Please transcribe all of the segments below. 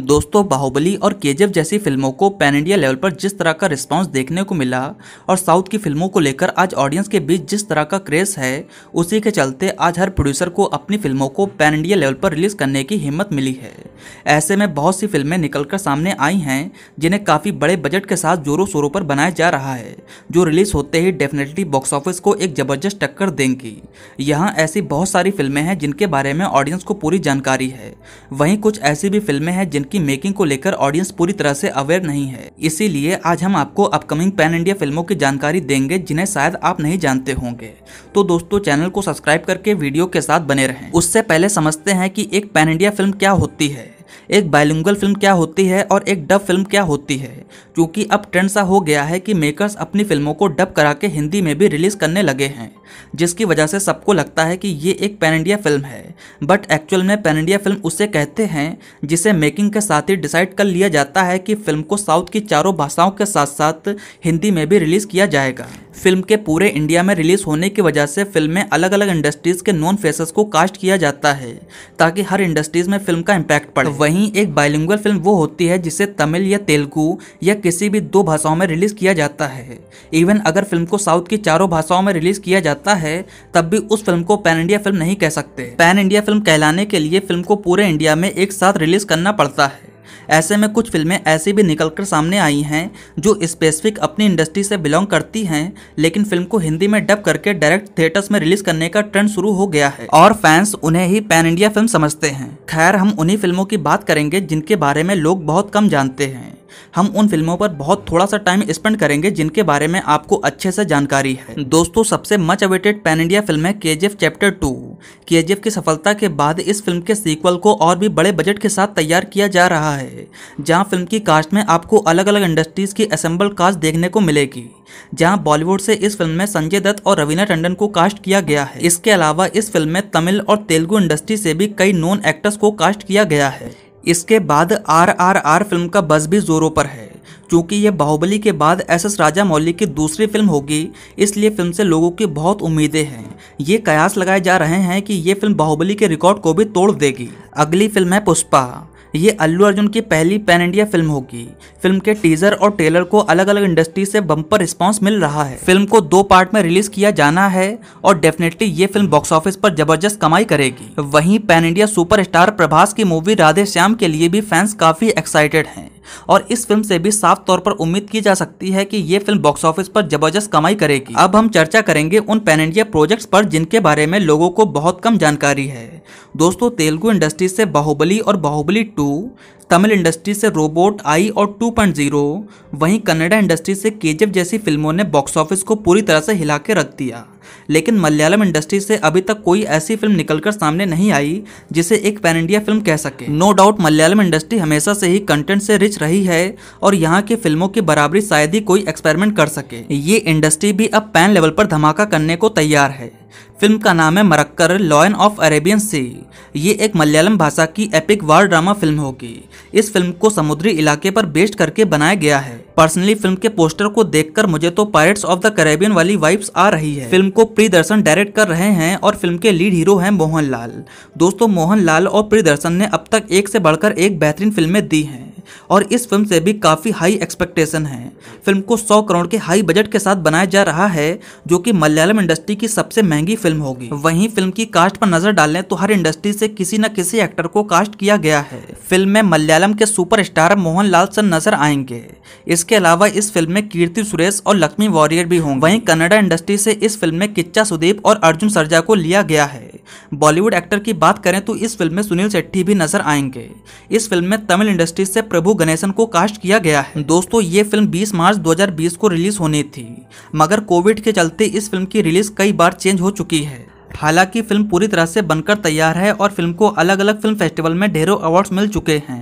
दोस्तों बाहुबली और केजीएफ जैसी फिल्मों को पैन इंडिया लेवल पर जिस तरह का रिस्पांस देखने को मिला और साउथ की फिल्मों को लेकर आज ऑडियंस के बीच जिस तरह का क्रेज है उसी के चलते आज हर प्रोड्यूसर को अपनी फिल्मों को पैन इंडिया लेवल पर रिलीज करने की हिम्मत मिली है ऐसे में बहुत सी फिल्में निकलकर सामने आई हैं जिन्हें काफ़ी बड़े बजट के साथ जोरों शोरों पर बनाया जा रहा है जो रिलीज होते ही डेफिनेटली बॉक्स ऑफिस को एक ज़बरदस्त टक्कर देंगी यहाँ ऐसी बहुत सारी फिल्में हैं जिनके बारे में ऑडियंस को पूरी जानकारी है वहीं कुछ ऐसी भी फिल्में हैं जिन जिनकी मेकिंग को लेकर ऑडियंस पूरी तरह से अवेयर नहीं है इसीलिए आज हम आपको अपकमिंग पैन इंडिया फिल्मों की जानकारी देंगे जिन्हें शायद आप नहीं जानते होंगे तो दोस्तों चैनल को सब्सक्राइब करके वीडियो के साथ बने रहें उससे पहले समझते हैं कि एक पैन इंडिया फिल्म क्या होती है एक बायलिंगल फिल्म क्या होती है और एक डब फिल्म क्या होती है क्योंकि अब ट्रेंड सा हो गया है कि मेकर्स अपनी फिल्मों को डब करा के हिंदी में भी रिलीज़ करने लगे हैं जिसकी वजह से सबको लगता है कि ये एक पैन इंडिया फिल्म है बट एक्चुअल में पैन इंडिया फिल्म उसे कहते हैं जिसे मेकिंग के साथ ही डिसाइड कर लिया जाता है कि फिल्म को साउथ की चारों भाषाओं के साथ साथ हिंदी में भी रिलीज़ किया जाएगा फिल्म के पूरे इंडिया में रिलीज़ होने की वजह से फिल्म में अलग अलग इंडस्ट्रीज़ के नॉन फेसेस को कास्ट किया जाता है ताकि हर इंडस्ट्रीज़ में फिल्म का इम्पैक्ट पड़े तो वहीं एक बायलिंगुअल फिल्म वो होती है जिसे तमिल या तेलुगु या किसी भी दो भाषाओं में रिलीज़ किया जाता है इवन अगर फिल्म को साउथ की चारों भाषाओं में रिलीज़ किया जाता है तब भी उस फिल्म को पैन इंडिया फिल्म नहीं कह सकते पैन इंडिया फिल्म कहलाने के लिए फिल्म को पूरे इंडिया में एक साथ रिलीज करना पड़ता है ऐसे में कुछ फिल्में ऐसी भी निकल कर सामने आई हैं जो स्पेसिफिक अपनी इंडस्ट्री से बिलोंग करती हैं लेकिन फिल्म को हिंदी में डब करके डायरेक्ट थिएटर्स में रिलीज करने का ट्रेंड शुरू हो गया है और फैंस उन्हें ही पैन इंडिया फिल्म समझते हैं खैर हम उन्हीं फिल्मों की बात करेंगे जिनके बारे में लोग बहुत कम जानते हैं हम उन फिल्मों पर बहुत थोड़ा सा टाइम स्पेंड करेंगे जिनके बारे में आपको अच्छे से जानकारी है दोस्तों सबसे much awaited pan India film है के चैप्टर टू के की सफलता के बाद इस फिल्म के सीक्वल को और भी बड़े बजट के साथ तैयार किया जा रहा है जहाँ फिल्म की कास्ट में आपको अलग अलग इंडस्ट्रीज की असेंबल कास्ट देखने को मिलेगी जहाँ बॉलीवुड से इस फिल्म में संजय दत्त और रवीना टंडन को कास्ट किया गया है इसके अलावा इस फिल्म में तमिल और तेलुगु इंडस्ट्री से भी कई नॉन एक्टर्स को कास्ट किया गया है इसके बाद आर आर आर फिल्म का बस भी जोरों पर है क्योंकि ये बाहुबली के बाद एस एस राजा मौली की दूसरी फिल्म होगी इसलिए फिल्म से लोगों की बहुत उम्मीदें हैं ये कयास लगाए जा रहे हैं कि ये फिल्म बाहुबली के रिकॉर्ड को भी तोड़ देगी अगली फिल्म है पुष्पा ये अल्लू अर्जुन की पहली पैन इंडिया फिल्म होगी फिल्म के टीजर और ट्रेलर को अलग अलग इंडस्ट्री से बम्पर रिस्पांस मिल रहा है फिल्म को दो पार्ट में रिलीज किया जाना है और डेफिनेटली ये फिल्म बॉक्स ऑफिस पर जबरदस्त कमाई करेगी वहीं पैन इंडिया सुपरस्टार प्रभास की मूवी राधे श्याम के लिए भी फैंस काफी एक्साइटेड हैं और इस फिल्म से भी साफ तौर पर उम्मीद की जा सकती है कि ये फिल्म बॉक्स ऑफिस पर जबरदस्त कमाई करेगी अब हम चर्चा करेंगे उन पैन इंडिया प्रोजेक्ट्स पर जिनके बारे में लोगों को बहुत कम जानकारी है दोस्तों तेलुगु इंडस्ट्री से बाहुबली और बाहुबली टू तमिल इंडस्ट्री से रोबोट आई और 2.0 वहीं कन्नड़ा इंडस्ट्री से केजीएफ जैसी फिल्मों ने बॉक्स ऑफिस को पूरी तरह से हिला के रख दिया लेकिन मलयालम इंडस्ट्री से अभी तक कोई ऐसी फिल्म निकलकर सामने नहीं आई जिसे एक पैन इंडिया फिल्म कह सके नो डाउट मलयालम इंडस्ट्री हमेशा से ही कंटेंट से रिच रही है और यहाँ की फिल्मों की बराबरी शायद ही कोई एक्सपेरिमेंट कर सके ये इंडस्ट्री भी अब पैन लेवल पर धमाका करने को तैयार है फिल्म का नाम है Marakkar lion of Arabian sea ये एक मलयालम भाषा की एपिक वार ड्रामा फिल्म होगी इस फिल्म को समुद्री इलाके पर बेस्ड करके बनाया गया है पर्सनली फिल्म के पोस्टर को देखकर मुझे तो पायरेट्स ऑफ द करेबियन वाली वाइब्स आ रही है फिल्म को दर्शन डायरेक्ट कर रहे हैं और फिल्म के लीड हीरो हैं मोहन लाल दोस्तों मोहन लाल और दर्शन ने अब तक एक से बढ़कर एक बेहतरीन फिल्में दी हैं और इस फिल्म से भी काफ़ी हाई एक्सपेक्टेशन है फिल्म को 100 करोड़ के हाई बजट के साथ बनाया जा रहा है जो कि मलयालम इंडस्ट्री की सबसे महंगी फिल्म होगी वहीं फिल्म की कास्ट पर नजर डालें तो हर इंडस्ट्री से किसी न किसी एक्टर को कास्ट किया गया है फिल्म में मलयालम के सुपर मोहन मोहनलाल सन नजर आएंगे इसके अलावा इस फिल्म में कीर्ति सुरेश और लक्ष्मी वॉरियर भी होंगे वहीं कन्नडा इंडस्ट्री से इस फिल्म में किच्चा सुदीप और अर्जुन सरजा को लिया गया है बॉलीवुड एक्टर की बात करें तो इस फिल्म में सुनील शेट्टी भी नजर आएंगे इस फिल्म में तमिल इंडस्ट्री से प्रभु गणेशन को कास्ट किया गया है दोस्तों ये फिल्म 20 मार्च 2020 को रिलीज होनी थी मगर कोविड के चलते इस फिल्म की रिलीज कई बार चेंज हो चुकी है हालांकि फिल्म पूरी तरह से बनकर तैयार है और फिल्म को अलग अलग फिल्म फेस्टिवल में ढेरों अवार्ड्स मिल चुके हैं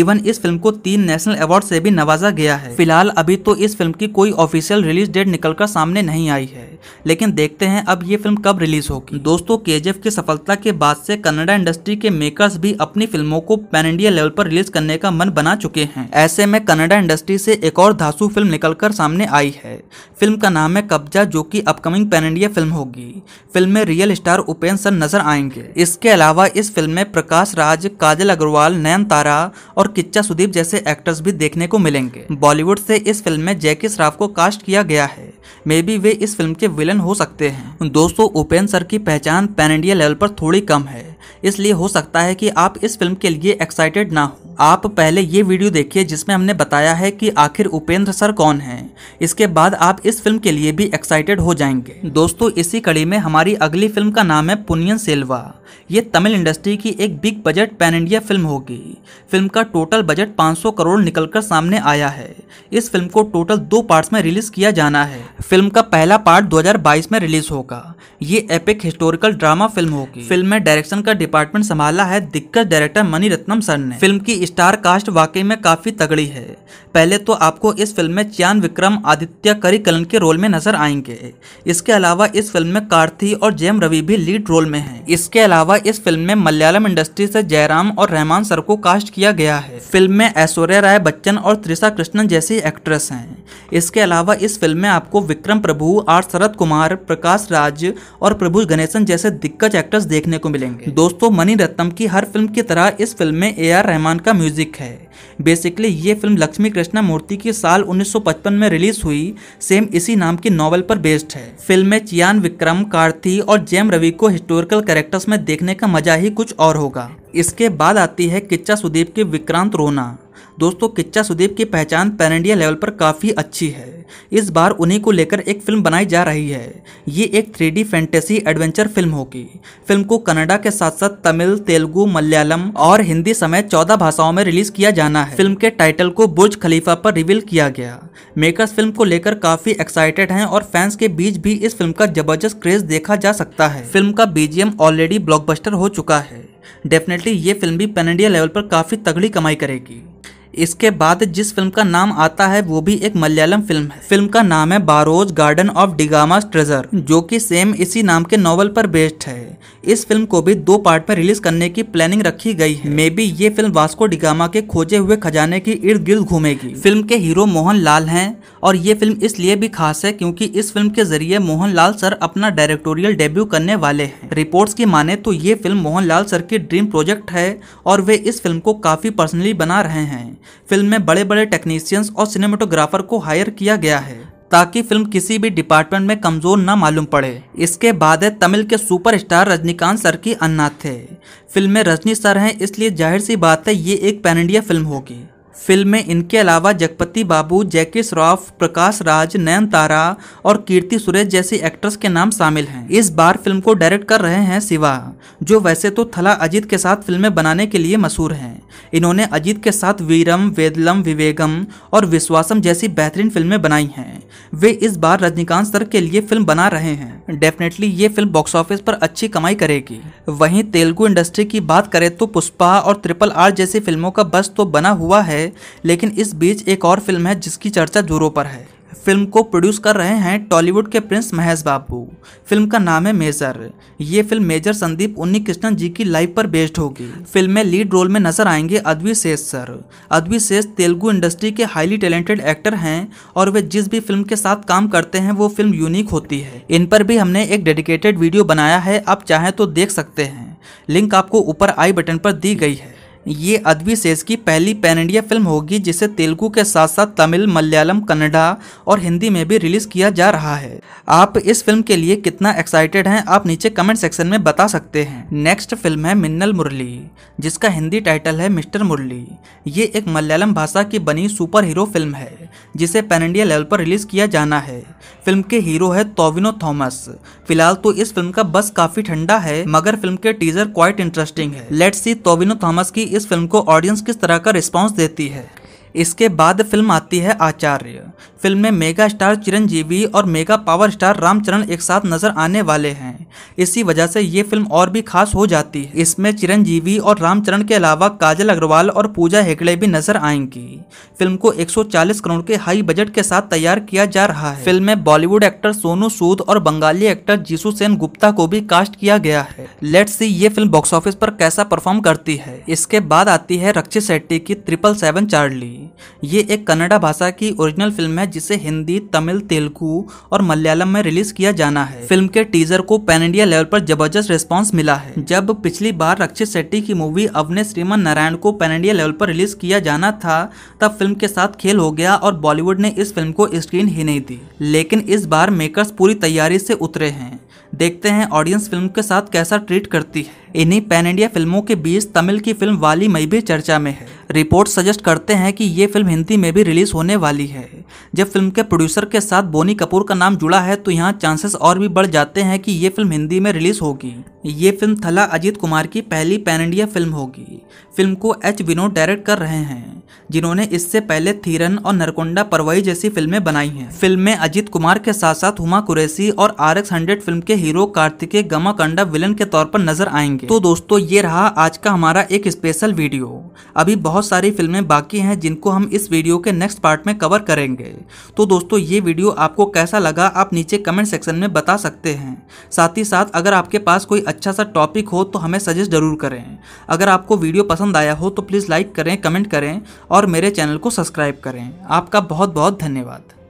इवन इस फिल्म को तीन नेशनल अवार्ड से भी नवाजा गया है फिलहाल अभी तो इस फिल्म की कोई ऑफिशियल रिलीज डेट निकलकर सामने नहीं आई है लेकिन देखते हैं अब ये फिल्म कब रिलीज होगी दोस्तों के की सफलता के बाद से कन्नडा इंडस्ट्री के मेकर्स भी अपनी फिल्मों को पैन इंडिया लेवल पर रिलीज करने का मन बना चुके हैं ऐसे में कन्नडा इंडस्ट्री से एक और धासु फिल्म निकलकर सामने आई है फिल्म का नाम है कब्जा जो की अपकमिंग पैन इंडिया फिल्म होगी फिल्म में real real star Upendra sir नजर आएंगे इसके अलावा इस फिल्म में प्रकाश राज काजल अग्रवाल नयन तारा और किच्चा सुदीप जैसे एक्टर्स भी देखने को मिलेंगे बॉलीवुड से इस फिल्म में जैकी श्राफ को कास्ट किया गया है मे बी वे इस फिल्म के विलन हो सकते हैं दोस्तों उपेन्द्र सर की पहचान पैन इंडिया लेवल पर थोड़ी कम है इसलिए हो सकता है कि आप इस फिल्म के लिए एक्साइटेड ना हो आप पहले ये वीडियो देखिए जिसमें हमने बताया है कि आखिर उपेंद्र सर कौन हैं इसके बाद आप इस फिल्म के लिए भी एक्साइटेड हो जाएंगे दोस्तों इसी कड़ी में हमारी अगली फिल्म का नाम है पुनियन सेल्वा ये तमिल इंडस्ट्री की एक big budget pan India film होगी फिल्म का टोटल बजट 500 करोड़ निकलकर सामने आया है इस फिल्म को टोटल दो पार्ट्स में रिलीज किया जाना है फिल्म का पहला पार्ट 2022 में रिलीज होगा ये एपिक हिस्टोरिकल ड्रामा फिल्म होगी फिल्म में डायरेक्शन का डिपार्टमेंट संभाला है दिग्गज डायरेक्टर मनी रत्नम सर ने फिल्म की स्टार कास्ट वाकई में काफी तगड़ी है पहले तो आपको इस फिल्म में चियान विक्रम आदित्य करिकलन के रोल में नजर आएंगे इसके अलावा इस फिल्म में कार्थी और जैम रवि भी लीड रोल में है इसके अलावा इस फिल्म में मलयालम इंडस्ट्री से जयराम और रहमान सर को कास्ट किया गया है फिल्म में ऐश्वर्या राय बच्चन और त्रिशा कृष्णन जैसी एक्ट्रेस है इसके अलावा इस फिल्म में आपको विक्रम प्रभु आर शरद कुमार प्रकाश राज और प्रभु गणेशन जैसे दिग्गज एक्टर्स देखने को मिलेंगे दोस्तों दोस्तों मनी रत्नम की हर फिल्म की तरह इस फिल्म में ए आर रहमान का म्यूजिक है बेसिकली ये फिल्म लक्ष्मी कृष्णा मूर्ति की साल 1955 में रिलीज हुई सेम इसी नाम की नॉवल पर बेस्ड है फिल्म में चियान विक्रम कार्थी और जेम रवि को हिस्टोरिकल कैरेक्टर्स में देखने का मजा ही कुछ और होगा इसके बाद आती है किच्चा सुदीप की विक्रांत रोना दोस्तों किच्चा सुदीप की पहचान पैन इंडिया लेवल पर काफ़ी अच्छी है इस बार उन्हीं को लेकर एक फिल्म बनाई जा रही है ये एक थ्री फैंटेसी एडवेंचर फिल्म होगी फिल्म को कनाडा के साथ साथ तमिल तेलुगु मलयालम और हिंदी समेत चौदह भाषाओं में रिलीज किया जाना है फिल्म के टाइटल को बुर्ज खलीफा पर रिवील किया गया मेकर्स फिल्म को लेकर काफ़ी एक्साइटेड हैं और फैंस के बीच भी इस फिल्म का जबरदस्त क्रेज देखा जा सकता है फिल्म का बीजीएम ऑलरेडी ब्लॉकबस्टर हो चुका है डेफिनेटली ये फिल्म भी पेन इंडिया लेवल पर काफ़ी तगड़ी कमाई करेगी इसके बाद जिस फिल्म का नाम आता है वो भी एक मलयालम फिल्म है फिल्म का नाम है Barroz guardian of D'Gama's treasure जो कि सेम इसी नाम के नॉवल पर बेस्ड है इस फिल्म को भी दो पार्ट में रिलीज करने की प्लानिंग रखी गई है मे बी ये फिल्म वास्को डिगामा के खोजे हुए खजाने की इर्द गिर्द घूमेगी फिल्म के हीरो मोहन लाल हैं और ये फिल्म इसलिए भी खास है क्योंकि इस फिल्म के जरिए मोहन लाल सर अपना डायरेक्टोरियल डेब्यू करने वाले हैं रिपोर्ट्स की माने तो ये फिल्म मोहन लाल सर की ड्रीम प्रोजेक्ट है और वे इस फिल्म को काफी पर्सनली बना रहे हैं फिल्म में बड़े बड़े टेक्नीशियंस और सिनेमाटोग्राफर को हायर किया गया है ताकि फिल्म किसी भी डिपार्टमेंट में कमजोर ना मालूम पड़े इसके बाद है तमिल के सुपरस्टार रजनीकांत सर की अन्नाथ थे फिल्म में रजनी सर हैं इसलिए जाहिर सी बात है ये एक पैन इंडिया फिल्म होगी फिल्म में इनके अलावा जगपति बाबू जैकी श्रॉफ प्रकाश राज नयन तारा और कीर्ति सुरेश जैसी एक्ट्रेस के नाम शामिल हैं इस बार फिल्म को डायरेक्ट कर रहे हैं शिवा जो वैसे तो थला अजीत के साथ फिल्में बनाने के लिए मशहूर हैं इन्होंने अजीत के साथ वीरम वेदलम विवेगम और विश्वासम जैसी बेहतरीन फिल्में बनाई हैं वे इस बार रजनीकांत सर के लिए फिल्म बना रहे हैं डेफिनेटली ये फिल्म बॉक्स ऑफिस पर अच्छी कमाई करेगी वहीं तेलुगु इंडस्ट्री की बात करें तो पुष्पा और ट्रिपल आर जैसी फिल्मों का बस तो बना हुआ है है लेकिन इस बीच एक और फिल्म है जिसकी चर्चा जोरों पर है फिल्म को प्रोड्यूस कर रहे हैं टॉलीवुड के प्रिंस महेश बाबू फिल्म का नाम है मेजर ये फिल्म मेजर संदीप उन्नी कृष्णन जी की लाइफ पर बेस्ड होगी फिल्म में लीड रोल में नजर आएंगे अद्वी शेष सर अद्वी शेष तेलुगु इंडस्ट्री के हाईली टैलेंटेड एक्टर हैं और वे जिस भी फिल्म के साथ काम करते हैं वो फिल्म यूनिक होती है इन पर भी हमने एक डेडिकेटेड वीडियो बनाया है आप चाहें तो देख सकते हैं लिंक आपको ऊपर आई बटन पर दी गई है ये अदबी सेज की पहली पैन इंडिया फिल्म होगी जिसे तेलुगु के साथ साथ तमिल मलयालम कन्नडा और हिंदी में भी रिलीज किया जा रहा है आप इस फिल्म के लिए कितना एक्साइटेड हैं आप नीचे कमेंट सेक्शन में बता सकते हैं नेक्स्ट फिल्म है मिन्नल मुरली जिसका हिंदी टाइटल है मिस्टर मुरली ये एक मलयालम भाषा की बनी सुपर हीरो फिल्म है जिसे पैन इंडिया लेवल पर रिलीज किया जाना है फिल्म के हीरो है तोविनो थॉमस फिलहाल तो इस फिल्म का बस काफी ठंडा है मगर फिल्म के टीजर क्वाइट इंटरेस्टिंग है लेट सी तोविनो थॉमस की इस फिल्म को ऑडियंस किस तरह का रिस्पॉन्स देती है इसके बाद फिल्म आती है आचार्य फिल्म में मेगा स्टार चिरंजीवी और मेगा पावर स्टार रामचरण एक साथ नजर आने वाले हैं इसी वजह से ये फिल्म और भी खास हो जाती है इसमें चिरंजीवी और रामचरण के अलावा काजल अग्रवाल और पूजा हेगड़े भी नजर आएंगी फिल्म को 140 करोड़ के हाई बजट के साथ तैयार किया जा रहा है फिल्म में बॉलीवुड एक्टर सोनू सूद और बंगाली एक्टर जीसु सेन गुप्ता को भी कास्ट किया गया है लेट सी ये फिल्म बॉक्स ऑफिस पर कैसा परफॉर्म करती है इसके बाद आती है रक्षित शेट्टी की ट्रिपल सेवन चार्ली ये एक कन्नडा भाषा की ओरिजिनल फिल्म है जिसे हिंदी तमिल तेलुगु और मलयालम में रिलीज किया जाना है फिल्म के टीजर को पैन इंडिया लेवल पर जबरदस्त रिस्पांस मिला है जब पिछली बार रक्षित शेट्टी की मूवी अवने श्रीमन नारायण को पैन इंडिया लेवल पर रिलीज किया जाना था तब फिल्म के साथ खेल हो गया और बॉलीवुड ने इस फिल्म को स्क्रीन ही नहीं दी लेकिन इस बार मेकर्स पूरी तैयारी से उतरे हैं देखते हैं ऑडियंस फिल्म के साथ कैसा ट्रीट करती है इन्हीं पैन इंडिया फिल्मों के बीच तमिल की फिल्म वाली मई भी चर्चा में है रिपोर्ट सजेस्ट करते हैं कि ये फिल्म हिंदी में भी रिलीज होने वाली है जब फिल्म के प्रोड्यूसर के साथ बोनी कपूर का नाम जुड़ा है तो यहाँ चांसेस और भी बढ़ जाते हैं कि ये फिल्म हिंदी में रिलीज होगी ये फिल्म थला अजीत कुमार की पहली पैन इंडिया फिल्म होगी फिल्म को एच विनोद डायरेक्ट कर रहे हैं जिन्होंने इससे पहले थीरन और नरकोंडा परवई जैसी फिल्में बनाई हैं फिल्म में अजीत कुमार के साथ साथ हुमा कुरैसी और आर एक्स हंड्रेड फिल्म के हीरो कार्तिके कंडा विलन के तौर पर नजर आएंगे तो दोस्तों ये रहा आज का हमारा एक स्पेशल वीडियो अभी बहुत सारी फिल्में बाकी हैं जिनको हम इस वीडियो के नेक्स्ट पार्ट में कवर करेंगे तो दोस्तों ये वीडियो आपको कैसा लगा आप नीचे कमेंट सेक्शन में बता सकते हैं साथ ही साथ अगर आपके पास कोई अच्छा सा टॉपिक हो तो हमें सजेस्ट ज़रूर करें अगर आपको वीडियो पसंद आया हो तो प्लीज़ लाइक करें कमेंट करें और मेरे चैनल को सब्सक्राइब करें आपका बहुत बहुत धन्यवाद